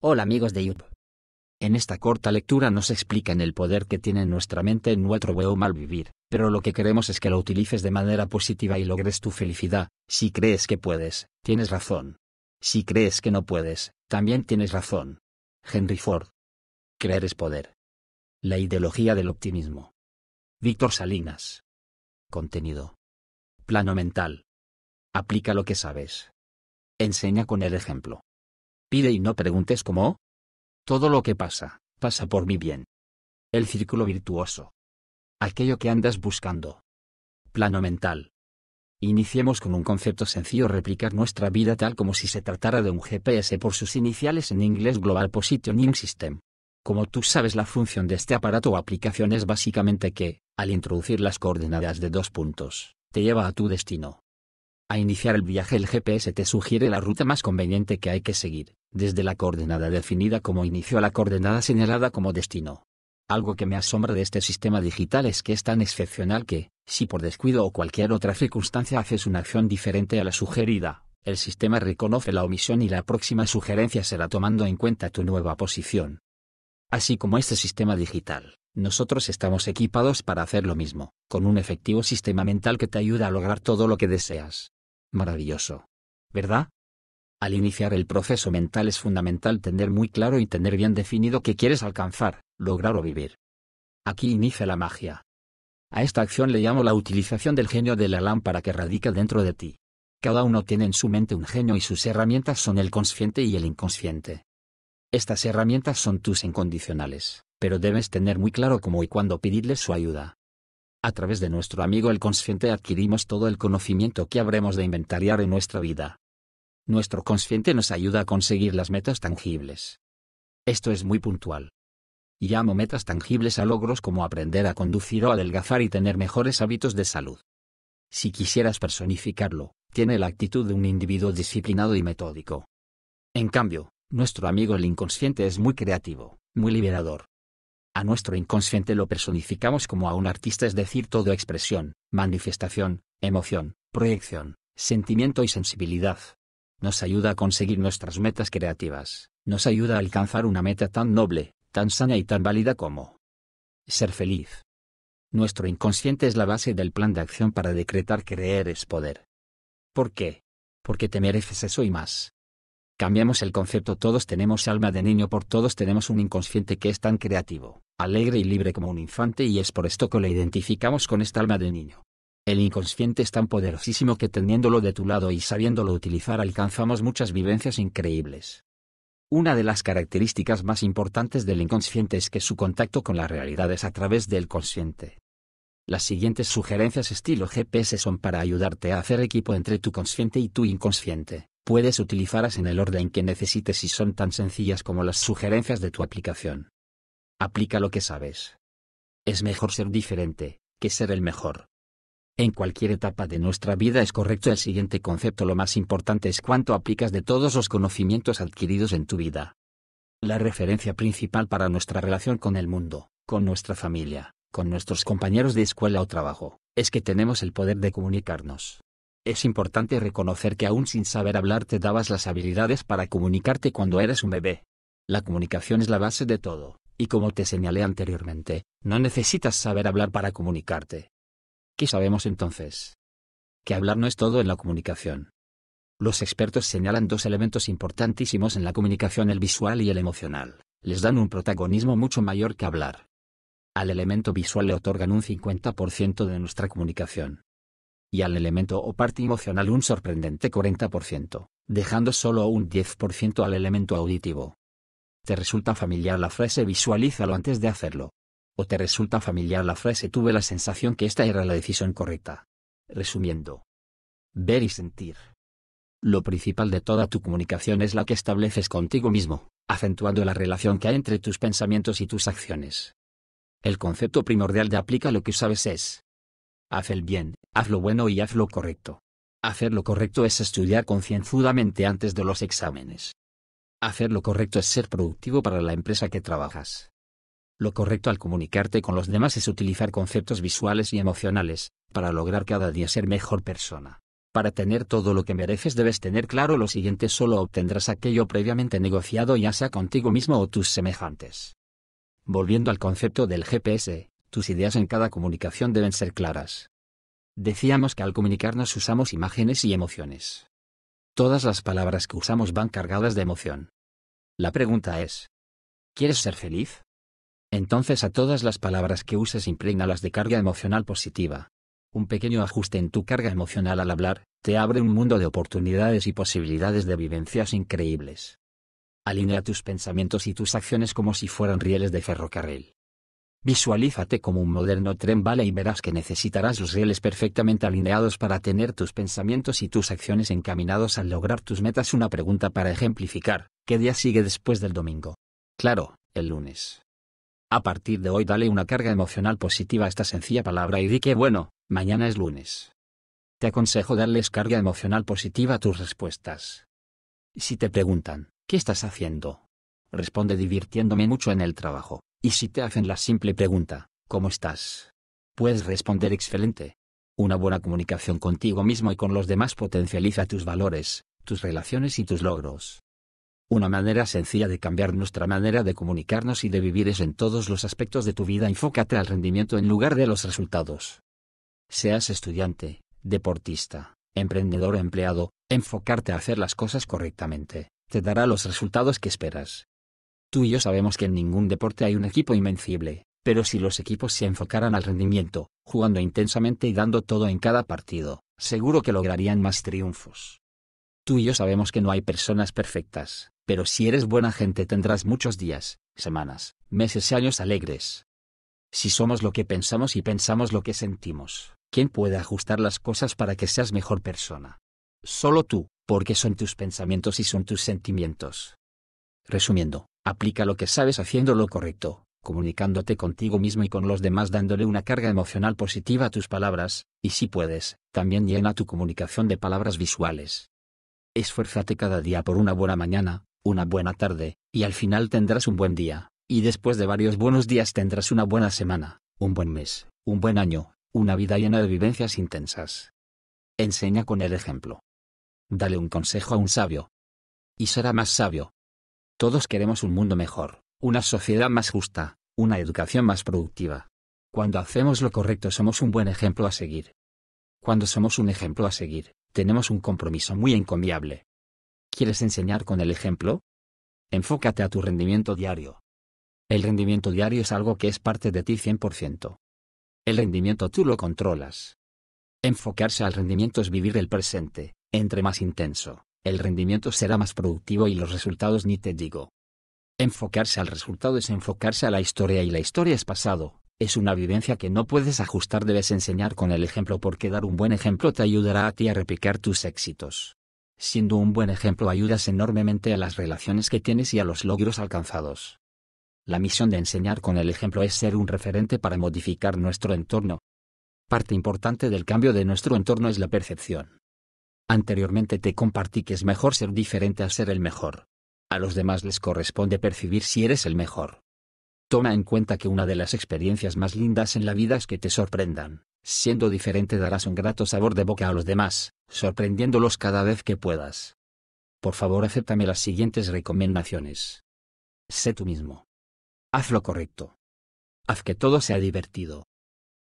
Hola amigos de YouTube. En esta corta lectura nos explican el poder que tiene nuestra mente en nuestro huevo mal vivir, pero lo que queremos es que lo utilices de manera positiva y logres tu felicidad. Si crees que puedes, tienes razón. Si crees que no puedes, también tienes razón. Henry Ford. Creer es poder. La ideología del optimismo. Víctor Salinas. Contenido. Plano mental. Aplica lo que sabes. Enseña con el ejemplo. Pide y no preguntes cómo. Todo lo que pasa, pasa por mi bien. El círculo virtuoso. Aquello que andas buscando. Plano mental. Iniciemos con un concepto sencillo replicar nuestra vida tal como si se tratara de un GPS por sus iniciales en inglés Global Positioning System. Como tú sabes la función de este aparato o aplicación es básicamente que, al introducir las coordenadas de dos puntos, te lleva a tu destino. A iniciar el viaje el GPS te sugiere la ruta más conveniente que hay que seguir desde la coordenada definida como inicio a la coordenada señalada como destino. Algo que me asombra de este sistema digital es que es tan excepcional que, si por descuido o cualquier otra circunstancia haces una acción diferente a la sugerida, el sistema reconoce la omisión y la próxima sugerencia será tomando en cuenta tu nueva posición. Así como este sistema digital, nosotros estamos equipados para hacer lo mismo, con un efectivo sistema mental que te ayuda a lograr todo lo que deseas. Maravilloso. ¿Verdad? Al iniciar el proceso mental es fundamental tener muy claro y tener bien definido qué quieres alcanzar, lograr o vivir. Aquí inicia la magia. A esta acción le llamo la utilización del genio de la lámpara que radica dentro de ti. Cada uno tiene en su mente un genio y sus herramientas son el consciente y el inconsciente. Estas herramientas son tus incondicionales, pero debes tener muy claro cómo y cuándo pedirles su ayuda. A través de nuestro amigo el consciente adquirimos todo el conocimiento que habremos de inventariar en nuestra vida, nuestro consciente nos ayuda a conseguir las metas tangibles. Esto es muy puntual. Llamo metas tangibles a logros como aprender a conducir o adelgazar y tener mejores hábitos de salud. Si quisieras personificarlo, tiene la actitud de un individuo disciplinado y metódico. En cambio, nuestro amigo el inconsciente es muy creativo, muy liberador. A nuestro inconsciente lo personificamos como a un artista, es decir, todo expresión, manifestación, emoción, proyección, sentimiento y sensibilidad nos ayuda a conseguir nuestras metas creativas, nos ayuda a alcanzar una meta tan noble, tan sana y tan válida como ser feliz. Nuestro inconsciente es la base del plan de acción para decretar creer es poder. ¿Por qué? Porque te mereces eso y más. Cambiamos el concepto todos tenemos alma de niño por todos tenemos un inconsciente que es tan creativo, alegre y libre como un infante y es por esto que lo identificamos con esta alma de niño. El inconsciente es tan poderosísimo que teniéndolo de tu lado y sabiéndolo utilizar alcanzamos muchas vivencias increíbles. Una de las características más importantes del inconsciente es que su contacto con la realidad es a través del consciente. Las siguientes sugerencias estilo GPS son para ayudarte a hacer equipo entre tu consciente y tu inconsciente. Puedes utilizarlas en el orden que necesites y son tan sencillas como las sugerencias de tu aplicación. Aplica lo que sabes. Es mejor ser diferente, que ser el mejor. En cualquier etapa de nuestra vida es correcto el siguiente concepto. Lo más importante es cuánto aplicas de todos los conocimientos adquiridos en tu vida. La referencia principal para nuestra relación con el mundo, con nuestra familia, con nuestros compañeros de escuela o trabajo, es que tenemos el poder de comunicarnos. Es importante reconocer que aún sin saber hablar te dabas las habilidades para comunicarte cuando eres un bebé. La comunicación es la base de todo, y como te señalé anteriormente, no necesitas saber hablar para comunicarte ¿Qué sabemos entonces? Que hablar no es todo en la comunicación. Los expertos señalan dos elementos importantísimos en la comunicación, el visual y el emocional. Les dan un protagonismo mucho mayor que hablar. Al elemento visual le otorgan un 50% de nuestra comunicación. Y al elemento o parte emocional un sorprendente 40%, dejando solo un 10% al elemento auditivo. ¿Te resulta familiar la frase visualízalo antes de hacerlo? o te resulta familiar la frase tuve la sensación que esta era la decisión correcta. Resumiendo. Ver y sentir. Lo principal de toda tu comunicación es la que estableces contigo mismo, acentuando la relación que hay entre tus pensamientos y tus acciones. El concepto primordial de aplica lo que sabes es. Haz el bien, haz lo bueno y haz lo correcto. Hacer lo correcto es estudiar concienzudamente antes de los exámenes. Hacer lo correcto es ser productivo para la empresa que trabajas. Lo correcto al comunicarte con los demás es utilizar conceptos visuales y emocionales, para lograr cada día ser mejor persona. Para tener todo lo que mereces debes tener claro lo siguiente, solo obtendrás aquello previamente negociado ya sea contigo mismo o tus semejantes. Volviendo al concepto del GPS, tus ideas en cada comunicación deben ser claras. Decíamos que al comunicarnos usamos imágenes y emociones. Todas las palabras que usamos van cargadas de emoción. La pregunta es, ¿quieres ser feliz? Entonces a todas las palabras que uses las de carga emocional positiva. Un pequeño ajuste en tu carga emocional al hablar, te abre un mundo de oportunidades y posibilidades de vivencias increíbles. Alinea tus pensamientos y tus acciones como si fueran rieles de ferrocarril. Visualízate como un moderno tren vale y verás que necesitarás los rieles perfectamente alineados para tener tus pensamientos y tus acciones encaminados al lograr tus metas. Una pregunta para ejemplificar, ¿qué día sigue después del domingo? Claro, el lunes. A partir de hoy dale una carga emocional positiva a esta sencilla palabra y di que bueno, mañana es lunes. Te aconsejo darles carga emocional positiva a tus respuestas. Si te preguntan, ¿qué estás haciendo? Responde divirtiéndome mucho en el trabajo. Y si te hacen la simple pregunta, ¿cómo estás? Puedes responder excelente. Una buena comunicación contigo mismo y con los demás potencializa tus valores, tus relaciones y tus logros. Una manera sencilla de cambiar nuestra manera de comunicarnos y de vivir es en todos los aspectos de tu vida enfócate al rendimiento en lugar de los resultados. Seas estudiante, deportista, emprendedor o empleado, enfocarte a hacer las cosas correctamente, te dará los resultados que esperas. Tú y yo sabemos que en ningún deporte hay un equipo invencible, pero si los equipos se enfocaran al rendimiento, jugando intensamente y dando todo en cada partido, seguro que lograrían más triunfos. Tú y yo sabemos que no hay personas perfectas, pero si eres buena gente tendrás muchos días, semanas, meses y años alegres. Si somos lo que pensamos y pensamos lo que sentimos, ¿quién puede ajustar las cosas para que seas mejor persona? Solo tú, porque son tus pensamientos y son tus sentimientos. Resumiendo, aplica lo que sabes haciendo lo correcto, comunicándote contigo mismo y con los demás dándole una carga emocional positiva a tus palabras, y si puedes, también llena tu comunicación de palabras visuales. Esfuérzate cada día por una buena mañana, una buena tarde, y al final tendrás un buen día, y después de varios buenos días tendrás una buena semana, un buen mes, un buen año, una vida llena de vivencias intensas. Enseña con el ejemplo. Dale un consejo a un sabio. Y será más sabio. Todos queremos un mundo mejor, una sociedad más justa, una educación más productiva. Cuando hacemos lo correcto somos un buen ejemplo a seguir. Cuando somos un ejemplo a seguir, tenemos un compromiso muy encomiable, ¿Quieres enseñar con el ejemplo? Enfócate a tu rendimiento diario. El rendimiento diario es algo que es parte de ti 100%. El rendimiento tú lo controlas. Enfocarse al rendimiento es vivir el presente, entre más intenso, el rendimiento será más productivo y los resultados ni te digo. Enfocarse al resultado es enfocarse a la historia y la historia es pasado, es una vivencia que no puedes ajustar, debes enseñar con el ejemplo porque dar un buen ejemplo te ayudará a ti a replicar tus éxitos. Siendo un buen ejemplo ayudas enormemente a las relaciones que tienes y a los logros alcanzados. La misión de enseñar con el ejemplo es ser un referente para modificar nuestro entorno. Parte importante del cambio de nuestro entorno es la percepción. Anteriormente te compartí que es mejor ser diferente a ser el mejor. A los demás les corresponde percibir si eres el mejor. Toma en cuenta que una de las experiencias más lindas en la vida es que te sorprendan. Siendo diferente darás un grato sabor de boca a los demás, sorprendiéndolos cada vez que puedas. Por favor, acéptame las siguientes recomendaciones. Sé tú mismo. Haz lo correcto. Haz que todo sea divertido.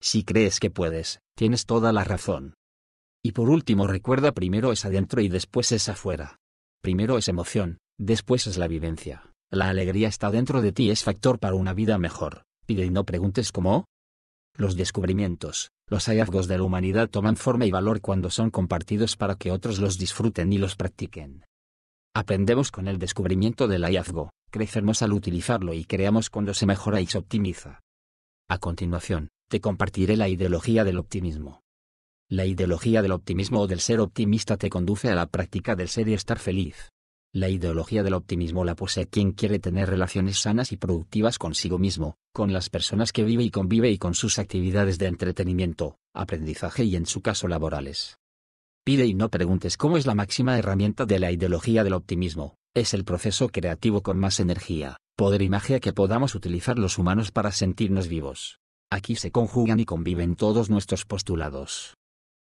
Si crees que puedes, tienes toda la razón. Y por último, recuerda primero es adentro y después es afuera. Primero es emoción, después es la vivencia. La alegría está dentro de ti es factor para una vida mejor. Pide y no preguntes cómo. Los descubrimientos, los hallazgos de la humanidad toman forma y valor cuando son compartidos para que otros los disfruten y los practiquen. Aprendemos con el descubrimiento del hallazgo, crecemos al utilizarlo y creamos cuando se mejora y se optimiza. A continuación, te compartiré la ideología del optimismo. La ideología del optimismo o del ser optimista te conduce a la práctica del ser y estar feliz. La ideología del optimismo la posee quien quiere tener relaciones sanas y productivas consigo mismo, con las personas que vive y convive y con sus actividades de entretenimiento, aprendizaje y en su caso laborales. Pide y no preguntes cómo es la máxima herramienta de la ideología del optimismo, es el proceso creativo con más energía, poder y magia que podamos utilizar los humanos para sentirnos vivos. Aquí se conjugan y conviven todos nuestros postulados.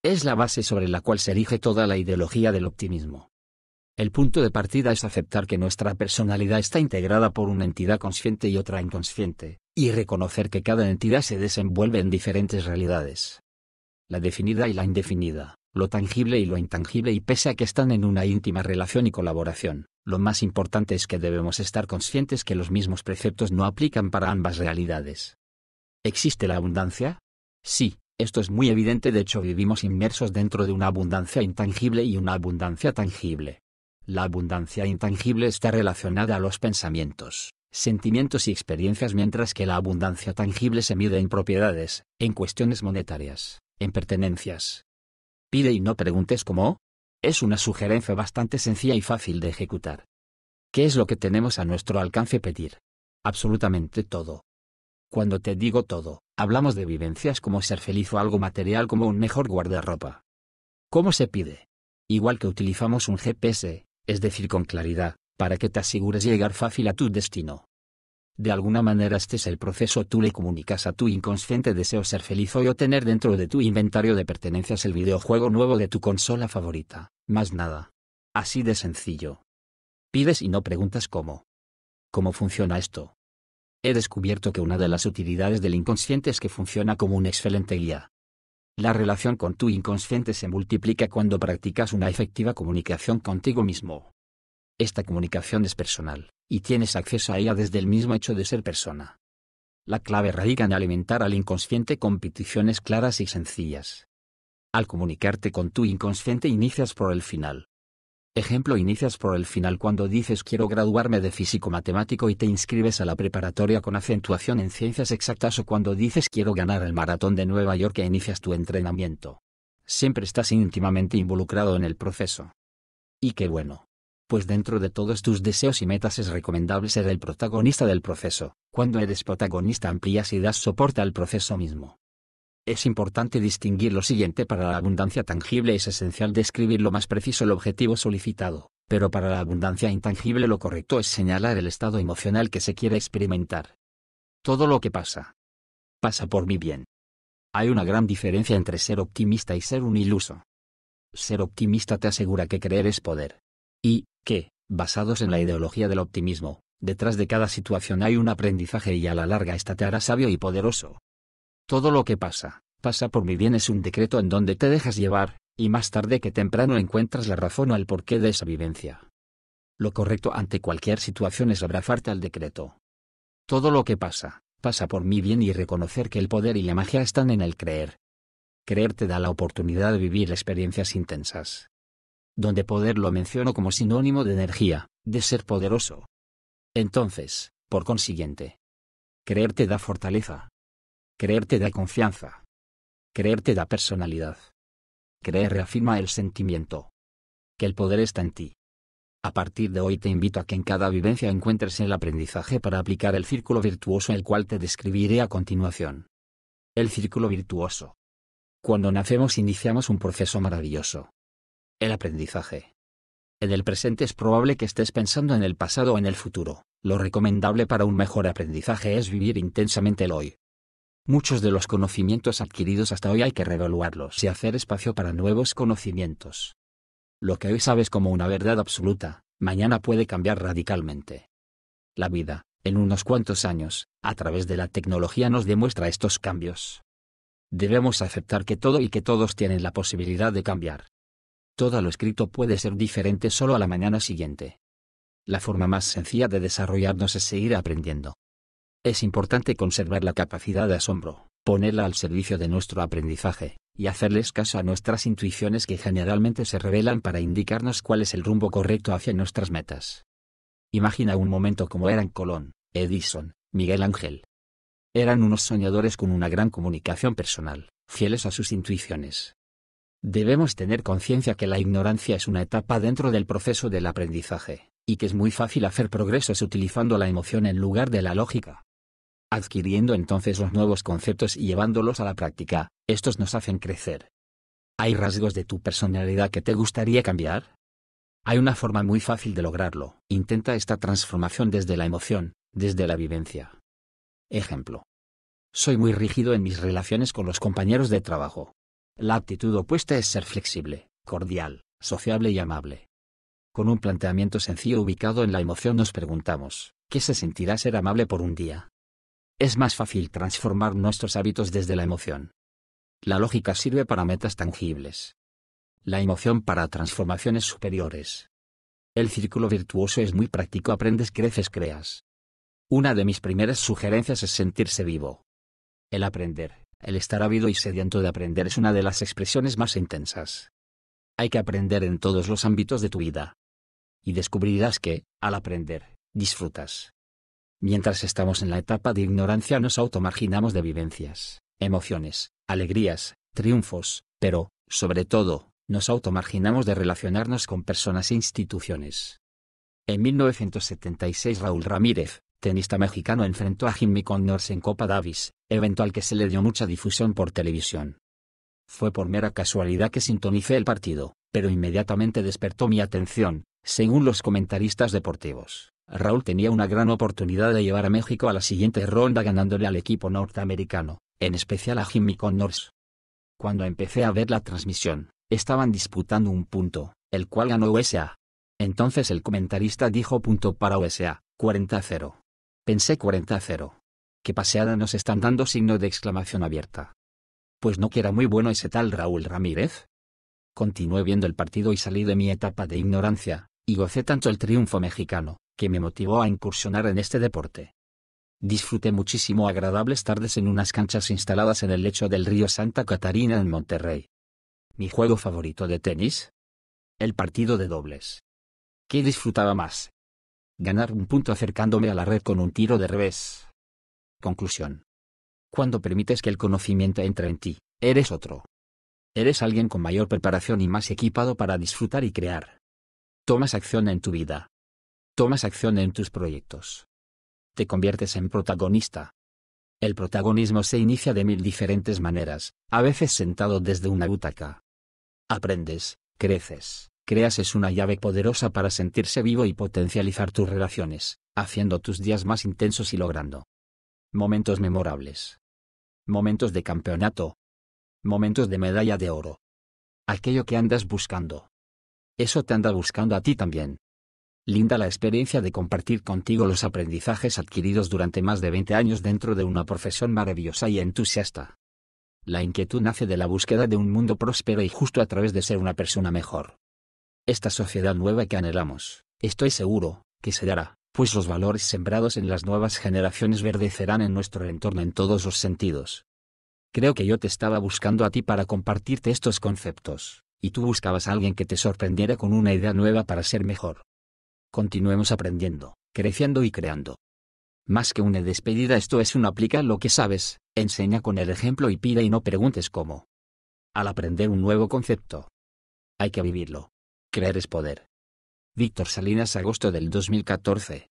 Es la base sobre la cual se erige toda la ideología del optimismo. El punto de partida es aceptar que nuestra personalidad está integrada por una entidad consciente y otra inconsciente, y reconocer que cada entidad se desenvuelve en diferentes realidades. La definida y la indefinida, lo tangible y lo intangible y pese a que están en una íntima relación y colaboración, lo más importante es que debemos estar conscientes que los mismos preceptos no aplican para ambas realidades. ¿Existe la abundancia? Sí, esto es muy evidente, de hecho vivimos inmersos dentro de una abundancia intangible y una abundancia tangible. La abundancia intangible está relacionada a los pensamientos, sentimientos y experiencias mientras que la abundancia tangible se mide en propiedades, en cuestiones monetarias, en pertenencias. Pide y no preguntes cómo. Es una sugerencia bastante sencilla y fácil de ejecutar. ¿Qué es lo que tenemos a nuestro alcance pedir? Absolutamente todo. Cuando te digo todo, hablamos de vivencias como ser feliz o algo material como un mejor guardarropa. ¿Cómo se pide? Igual que utilizamos un GPS, es decir, con claridad, para que te asegures llegar fácil a tu destino. De alguna manera este es el proceso, tú le comunicas a tu inconsciente deseo ser feliz o tener dentro de tu inventario de pertenencias el videojuego nuevo de tu consola favorita, más nada. Así de sencillo. Pides y no preguntas cómo. ¿Cómo funciona esto? He descubierto que una de las utilidades del inconsciente es que funciona como un excelente guía, la relación con tu inconsciente se multiplica cuando practicas una efectiva comunicación contigo mismo. Esta comunicación es personal, y tienes acceso a ella desde el mismo hecho de ser persona. La clave radica en alimentar al inconsciente con peticiones claras y sencillas. Al comunicarte con tu inconsciente inicias por el final, Ejemplo inicias por el final cuando dices quiero graduarme de físico matemático y te inscribes a la preparatoria con acentuación en ciencias exactas o cuando dices quiero ganar el maratón de Nueva York e inicias tu entrenamiento. Siempre estás íntimamente involucrado en el proceso. Y qué bueno. Pues dentro de todos tus deseos y metas es recomendable ser el protagonista del proceso. Cuando eres protagonista amplías y das soporte al proceso mismo. Es importante distinguir lo siguiente para la abundancia tangible es esencial describir lo más preciso el objetivo solicitado, pero para la abundancia intangible lo correcto es señalar el estado emocional que se quiere experimentar. Todo lo que pasa. Pasa por mi bien. Hay una gran diferencia entre ser optimista y ser un iluso. Ser optimista te asegura que creer es poder. Y, que, basados en la ideología del optimismo, detrás de cada situación hay un aprendizaje y a la larga esta te hará sabio y poderoso. Todo lo que pasa, pasa por mi bien es un decreto en donde te dejas llevar, y más tarde que temprano encuentras la razón o el porqué de esa vivencia. Lo correcto ante cualquier situación es abrazarte al decreto. Todo lo que pasa, pasa por mi bien y reconocer que el poder y la magia están en el creer. Creer te da la oportunidad de vivir experiencias intensas. Donde poder lo menciono como sinónimo de energía, de ser poderoso. Entonces, por consiguiente, creer te da fortaleza, Creerte da confianza. Creer te da personalidad. Creer reafirma el sentimiento. Que el poder está en ti. A partir de hoy te invito a que en cada vivencia encuentres el aprendizaje para aplicar el círculo virtuoso el cual te describiré a continuación. El círculo virtuoso. Cuando nacemos iniciamos un proceso maravilloso. El aprendizaje. En el presente es probable que estés pensando en el pasado o en el futuro. Lo recomendable para un mejor aprendizaje es vivir intensamente el hoy, Muchos de los conocimientos adquiridos hasta hoy hay que reevaluarlos y hacer espacio para nuevos conocimientos. Lo que hoy sabes como una verdad absoluta, mañana puede cambiar radicalmente. La vida, en unos cuantos años, a través de la tecnología nos demuestra estos cambios. Debemos aceptar que todo y que todos tienen la posibilidad de cambiar. Todo lo escrito puede ser diferente solo a la mañana siguiente. La forma más sencilla de desarrollarnos es seguir aprendiendo. Es importante conservar la capacidad de asombro, ponerla al servicio de nuestro aprendizaje, y hacerles caso a nuestras intuiciones que generalmente se revelan para indicarnos cuál es el rumbo correcto hacia nuestras metas. Imagina un momento como eran Colón, Edison, Miguel Ángel. Eran unos soñadores con una gran comunicación personal, fieles a sus intuiciones. Debemos tener conciencia que la ignorancia es una etapa dentro del proceso del aprendizaje, y que es muy fácil hacer progresos utilizando la emoción en lugar de la lógica adquiriendo entonces los nuevos conceptos y llevándolos a la práctica, estos nos hacen crecer. ¿Hay rasgos de tu personalidad que te gustaría cambiar? Hay una forma muy fácil de lograrlo. Intenta esta transformación desde la emoción, desde la vivencia. Ejemplo. Soy muy rígido en mis relaciones con los compañeros de trabajo. La actitud opuesta es ser flexible, cordial, sociable y amable. Con un planteamiento sencillo ubicado en la emoción nos preguntamos, ¿qué se sentirá ser amable por un día? es más fácil transformar nuestros hábitos desde la emoción. La lógica sirve para metas tangibles. La emoción para transformaciones superiores. El círculo virtuoso es muy práctico, aprendes, creces, creas. Una de mis primeras sugerencias es sentirse vivo. El aprender, el estar ávido y sediento de aprender es una de las expresiones más intensas. Hay que aprender en todos los ámbitos de tu vida. Y descubrirás que, al aprender, disfrutas. Mientras estamos en la etapa de ignorancia nos automarginamos de vivencias, emociones, alegrías, triunfos, pero, sobre todo, nos automarginamos de relacionarnos con personas e instituciones. En 1976 Raúl Ramírez, tenista mexicano enfrentó a Jimmy Connors en Copa Davis, evento al que se le dio mucha difusión por televisión. Fue por mera casualidad que sintonicé el partido, pero inmediatamente despertó mi atención, según los comentaristas deportivos. Raúl tenía una gran oportunidad de llevar a México a la siguiente ronda ganándole al equipo norteamericano, en especial a Jimmy Connors. Cuando empecé a ver la transmisión, estaban disputando un punto, el cual ganó USA. Entonces el comentarista dijo punto para USA, 40-0. Pensé 40-0. Qué paseada nos están dando signo de exclamación abierta. Pues no que era muy bueno ese tal Raúl Ramírez. Continué viendo el partido y salí de mi etapa de ignorancia, y gocé tanto el triunfo mexicano, que me motivó a incursionar en este deporte. Disfruté muchísimo agradables tardes en unas canchas instaladas en el lecho del río Santa Catarina en Monterrey. Mi juego favorito de tenis, el partido de dobles. ¿Qué disfrutaba más? Ganar un punto acercándome a la red con un tiro de revés. Conclusión. Cuando permites que el conocimiento entre en ti, eres otro. Eres alguien con mayor preparación y más equipado para disfrutar y crear. Tomas acción en tu vida, Tomas acción en tus proyectos. Te conviertes en protagonista. El protagonismo se inicia de mil diferentes maneras, a veces sentado desde una butaca. Aprendes, creces, creas es una llave poderosa para sentirse vivo y potencializar tus relaciones, haciendo tus días más intensos y logrando. Momentos memorables. Momentos de campeonato. Momentos de medalla de oro. Aquello que andas buscando. Eso te anda buscando a ti también linda la experiencia de compartir contigo los aprendizajes adquiridos durante más de 20 años dentro de una profesión maravillosa y entusiasta. La inquietud nace de la búsqueda de un mundo próspero y justo a través de ser una persona mejor. Esta sociedad nueva que anhelamos, estoy seguro, que se dará, pues los valores sembrados en las nuevas generaciones verdecerán en nuestro entorno en todos los sentidos. Creo que yo te estaba buscando a ti para compartirte estos conceptos, y tú buscabas a alguien que te sorprendiera con una idea nueva para ser mejor. Continuemos aprendiendo, creciendo y creando. Más que una despedida esto es un aplica lo que sabes, enseña con el ejemplo y pide y no preguntes cómo. Al aprender un nuevo concepto. Hay que vivirlo. Creer es poder. Víctor Salinas, agosto del 2014.